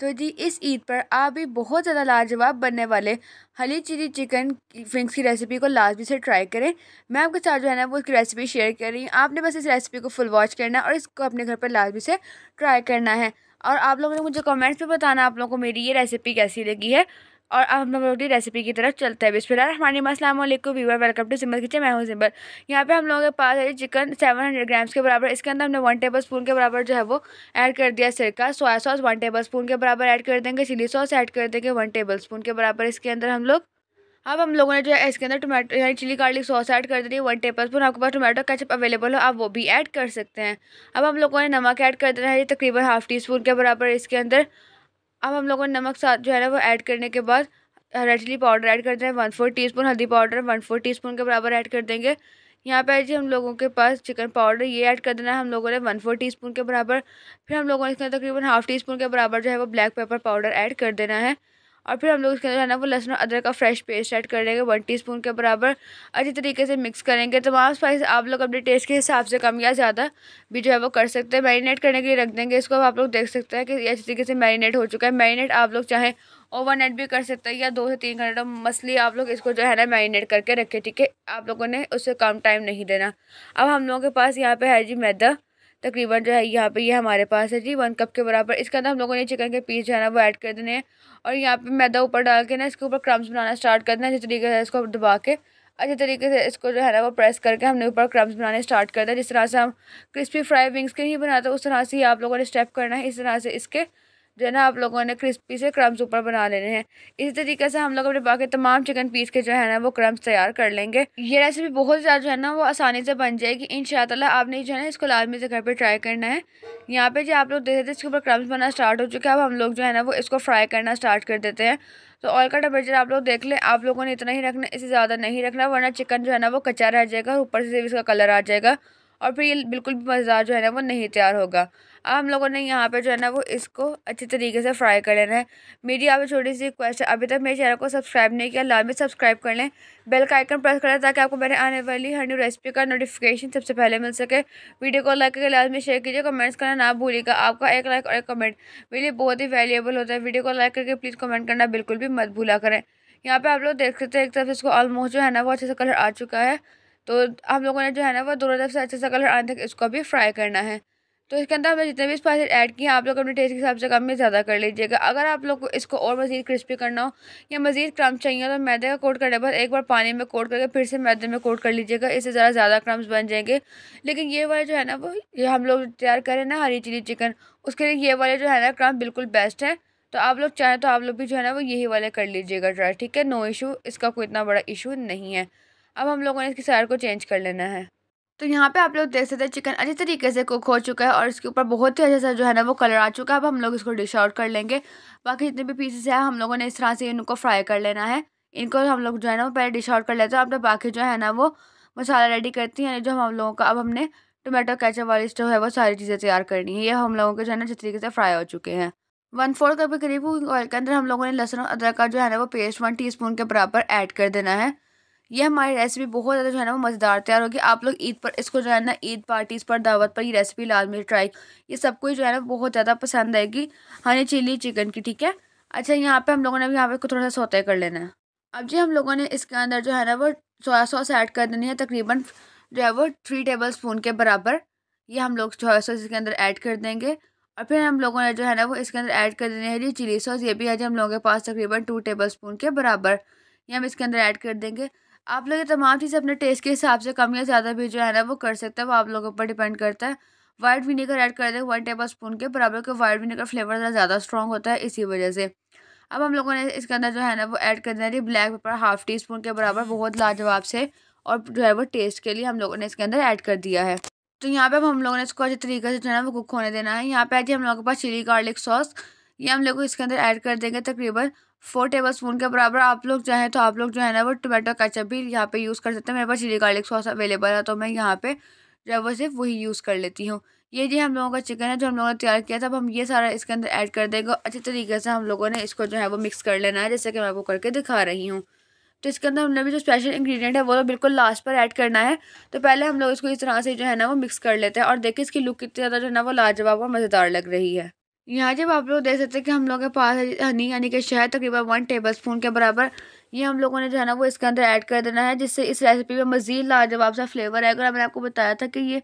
तो जी इस ईद पर आप भी बहुत ज़्यादा लाजवाब बनने वाले हली चिली चिकन विंग्स की रेसिपी को लाजमी से ट्राई करें मैं आपके साथ जो है ना वो उसकी रेसिपी शेयर कर रही हूँ आपने बस इस रेसिपी को फुल वॉच करना और इसको अपने घर पर लाजमी से ट्राई करना है और आप लोगों ने मुझे कमेंट्स में बताना आप लोगों को मेरी ये रेसिपी कैसी लगी है और अब हम लोगों की रेसिपी की तरफ चलते हैं बिस्फिर हमारे अस्सलाम वालेकुम viewer welcome to Sumbal kitchen मैं हूँ सिम्बल यहाँ पे हम लोगों के पास है चिकन 700 ग्राम्स के बराबर इसके अंदर हमने वन टेबल स्पून के बराबर जो है वो ऐड कर दिया सिरका soy sauce one tablespoon के बराबर ऐड कर देंगे चिली सॉस ऐड कर देंगे वन टेबल स्पून के बराबर इसके अंदर हम लोग अब हम लोगों ने जो है इसके अंदर टोमेटो यानी चिली गार्लिक सॉस ऐड कर दी है वन टेबल स्पून आपके पास टोमेटो कैचअप अवेलेबल हो आप वो भी ऐड कर सकते हैं अब हम लोगों ने नमक ऐड कर देना है तकरीबन हाफ़ टी स्पून के बराबर इसके अंदर अब हम लोगों ने नमक साथ जो है ना वो ऐड करने के बाद हरा चिली पाउडर ऐड देना है वन फोर टी स्पून हल्दी powder one four teaspoon के बराबर ऐड कर देंगे यहाँ पर जी हम लोगों के पास चिकन पाउडर ये ऐड कर देना है हम लोगों ने वन फोर टी स्पून के बराबर फिर हम लोगों ने इसमें तकरीबन हाफ़ टी स्पून के बराबर जो है वो ब्लैक पेपर पाउडर ऐड कर देना है और फिर हम लोग इसके अंदर है ना वो लहसुन अदरक का फ्रेश पेस्ट ऐड कर लेंगे वन टी के बराबर अच्छी तरीके से मिक्स करेंगे तमाम तो स्पाइस आप लोग अपने टेस्ट के हिसाब से कम या ज़्यादा भी जो है वो कर सकते हैं मैरिनेट करने के लिए रख देंगे इसको आप लोग देख सकते हैं कि अच्छी तरीके से मैरिनेट हो चुका है मैरिनेट आप लोग चाहें ओवर नाइट भी कर सकते हैं या दो से तीन घंटे मछली आप लोग इसको जो है ना मैरिनेट करके रखें ठीक है आप लोगों ने उससे कम टाइम नहीं देना अब हम लोगों के पास यहाँ पे है जी मैदा तकरीबन जो है यहाँ पे ये यह हमारे पास है जी वन कप के बराबर इसके अंदर हम लोगों ने चिकन के पीस जो है ना वो ऐड कर देने हैं और यहाँ पे मैदा ऊपर डाल के ना इसके ऊपर क्रम्स बनाना स्टार्ट कर देना अच्छे तरीके से इसको दबा के अच्छे तरीके से इसको जो है ना वो प्रेस करके हमने ऊपर क्रम्स बनाने स्टार्ट कर दें जिस तरह से हम क्रिस्पी फ्राई विंग्स के नहीं बनाते उस तरह से ही आप लोगों ने स्टेप करना है इस तरह से इसके जो है ना आप लोगों ने क्रिस्पी से क्रम्स ऊपर बना लेने हैं इसी तरीके से हम लोग अपने बाकी तमाम चिकन पीस के जो है ना वो क्रम्स तैयार कर लेंगे ये रेसिपी बहुत ज़्यादा जो है ना वो आसानी से बन जाएगी इन आपने जो है ना इसको लाजमी से घर पर ट्राई करना है यहाँ पर जो आप लोग देख रहे थे इसके ऊपर क्रम्स बनना स्टार्ट हो चुके हैं अब हम लोग जो है ना वो इसको फ्राई करना स्टार्ट कर देते हैं तो ऑयल का टेम्परेचर आप लोग देख लें आप लोगों ने इतना ही रखना इसे ज़्यादा नहीं रखना वरना चिकन जो है ना वो कच्चा रह जाएगा ऊपर से इसका कलर आ जाएगा और फिर ये बिल्कुल भी मज़ेदार जो है ना वो नहीं तैयार होगा अब हम लोगों ने यहाँ पे जो है ना वो इसको अच्छे तरीके से फ्राई कर लेना है मेरी यहाँ छोटी सी रिक्वेस्ट है अभी तक मेरे चैनल को सब्सक्राइब नहीं किया लाभ में सब्सक्राइब कर लें बेल का आइकन प्रेस करें ताकि आपको मेरे आने वाली हर न्यू रेसिपी का नोटिफिकेशन सबसे पहले मिल सके वीडियो को लाइक करके लाभ में शेयर कीजिए कमेंट्स करना ना भूलिएगा आपका एक लाइक और एक कमेंट मेरे लिए बहुत ही वैल्यूएबल होता है वीडियो को लाइक करके प्लीज़ कमेंट करना बिल्कुल भी मत भूला करें यहाँ पर आप लोग देख सकते हैं एक तरफ इसको ऑलमोस्ट जो है ना वो अच्छे से कलर आ चुका है तो हम लोगों ने जो है ना वो दोनों तरफ से अच्छे से कलर आने तक इसको भी फ्राई करना है तो इसके अंदर हमने जितने भी स्पाइसेस ऐड किए हैं आप लोग अपने टेस्ट के हिसाब से कम में ज़्यादा कर लीजिएगा अगर आप लोग को इसको और मज़ीद क्रिस्पी करना हो या मज़ीद क्रम्स चाहिए तो मैदे का कोट करने बाद एक बार पानी में कोट करके फिर से मैदे में कोट कर लीजिएगा इससे ज़रा ज़्यादा क्रम्स बन जाएंगे लेकिन ये वाले जो है ना वो ये हम लोग तैयार करें ना हरी चिली चिकन उसके लिए ये वाले जो है ना क्रम बिल्कुल बेस्ट हैं तो आप लोग चाहें तो आप लोग भी जो है ना वो यही वाले कर लीजिएगा ट्राई ठीक है नो इशू इसका कोई इतना बड़ा इशू नहीं है अब हम लोगों ने इसकी सैर को चेंज कर लेना है तो यहाँ पे आप लोग देख सकते हैं चिकन अच्छे तरीके से कुक हो चुका है और इसके ऊपर बहुत ही अच्छा सा जो है ना वो कलर आ चुका है अब हम लोग इसको डिश आउट कर लेंगे बाकी जितने भी पीसेस हैं हम लोगों ने इस तरह से इनको फ्राई कर लेना है इनको हम लोग जो है ना वो पहले डिश आउट कर लेते हैं लोग बाकी जो है ना वो मसाला रेडी करती हैं जो हम लोगों का अब हमने टोमेटो कैचअप वाली जो है वो सारी चीज़ें तैयार करनी है ये हम लोगों के जो है ना अच्छे तरीके से फ्राई हो चुके हैं वन फोर कप के करीब ऑयल के अंदर हम लोगों ने लहसुन और अदरक का जो है ना वो पेस्ट वन टी के बराबर ऐड कर देना है ये हमारी रेसिपी बहुत ज़्यादा जो है ना वो मज़ेदार तैयार होगी आप लोग ईद पर इसको जो है ना ईद पार्टीज़ पर दावत पर ये रेसिपी लाजमी ट्राई ये सब कुछ जो है ना बहुत ज़्यादा पसंद आएगी हनी चिली चिकन की ठीक है अच्छा यहाँ पे हम लोगों ने भी यहाँ पे थोड़ा सा सोते कर लेना है अब जी हम लोगों ने इसके अंदर जो है ना वो सोया सॉस ऐड कर देनी है तकरीबन जो है वो थ्री टेबल स्पून के बराबर ये हम लोग सोया सॉस इसके अंदर ऐड कर देंगे और फिर हम लोगों ने जो है ना वो इसके अंदर ऐड कर देनी है जी चिली सॉस ये भी है जी हम लोगों के पास तकरीबन टू टेबल स्पून के बराबर ये हम इसके अंदर ऐड कर देंगे आप लोग ये तमाम चीज़ें अपने टेस्ट के हिसाब से कम या ज़्यादा भी जो है ना वो कर सकते हैं वो आप लोगों पर डिपेंड करता है वाइट विनेगर ऐड कर दे वन टेबल स्पून के बराबर के वाइट विनेगर फ्लेवर ज़्यादा ज़्यादा स्ट्रॉन्ग होता है इसी वजह से अब हम लोगों ने इसके अंदर जो है ना वो ऐड कर देना है black pepper half teaspoon के बराबर बहुत लाजवाब से और जो है वो टेस्ट के लिए हम लोगों ने इसके अंदर ऐड कर दिया है तो यहाँ पे हम लोगों ने इसको अच्छे तरीके से जो है ना वो कुक होने देना है यहाँ पे आज हम लोगों के पास चिली गार्लिक सॉस ये हम लोग इसके अंदर ऐड कर देंगे तकरीबन फोर टेबल स्पून के बराबर आप लोग चाहें तो आप लोग जो है ना वो टोमेटो कैचअप भी यहाँ पे यूज़ कर सकते हैं मेरे पास चिली गार्लिक सॉस अवेलेबल है तो मैं यहाँ पे जो है वो सिर्फ वही यूज़ कर लेती हूँ ये जी हम लोगों का चिकन है जो हम लोगों ने तैयार किया था अब हम ये सारा इसके अंदर ऐड कर देंगे अच्छे तरीके से हम लोगों ने इसको जो है वो मिक्स कर लेना है जैसे कि मैं आपको करके दिखा रही हूँ तो इसके अंदर हमने भी जो स्पेशल इंग्रेडिएंट है वो तो बिल्कुल लास्ट पर ऐड करना है तो पहले हम लोग इसको इस तरह से जो है ना वो मिक्स कर लेते हैं और देखिए इसकी लुक कितनी ज़्यादा जो है ना वो लाजवाब और मज़ेदार लग रही है यहाँ जब आप लोग देख सकते हैं कि हम लोग के पास हनी यानी कि शहद तकरीबन वन टेबल स्पून के बराबर ये हम लोगों ने जो है ना वो इसके अंदर ऐड कर देना है जिससे इस रेसिपी में मज़ीद लाजवाब सा फ्लेवर आएगा और मैंने आपको बताया था कि ये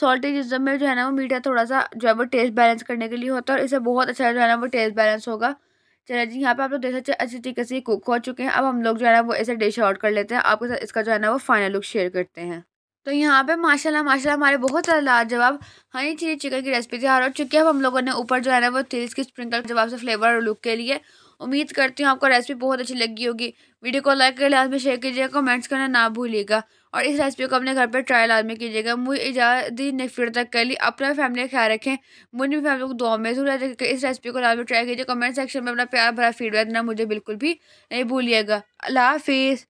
सॉल्टी जिसम में जो है ना वो मीठा थोड़ा सा जो है वो टेस्ट बैलेंस करने के लिए होता है और इसे बहुत अच्छा जो है ना वो टेस्ट बैलेंस होगा चलिए जी यहाँ पर आप लोग देख सकते हैं अच्छी तरीके से कुक हो चुके हैं अब हम लोग जो है ना वो इसे डिश आउट कर लेते हैं आपके साथ इसका जो है ना वो फाइनल लुक शेयर करते हैं तो यहाँ पे माशाल्लाह माशाल्लाह हमारे बहुत सारे लाजवाब हनी चिली चिकन की रेसिपी तैयार हो चुकी है अब हम लोगों ने ऊपर जो है ना वो तेज की स्प्रिंकल जवाब से फ्लेवर और लुक के लिए उम्मीद करती हूँ आपको रेसिपी बहुत अच्छी लगी होगी वीडियो को लाइक कर लाजमी शेयर कीजिएगा कमेंट्स करना ना भूलिएगा और इस रेसिपी को अपने घर पर ट्राई लाजमी कीजिएगा मुझे इजाज़त दी ने फिर तक कर ली अपना फैमिली का ख्याल रखें मुझे भी फैमिली को दुआ में जरूर इस रेसिपी को लाजमी ट्राई कीजिए कमेंट सेक्शन में अपना प्यार भरा फीडबैक देना मुझे बिल्कुल भी नहीं भूलिएगा अल्लाह हाफिज़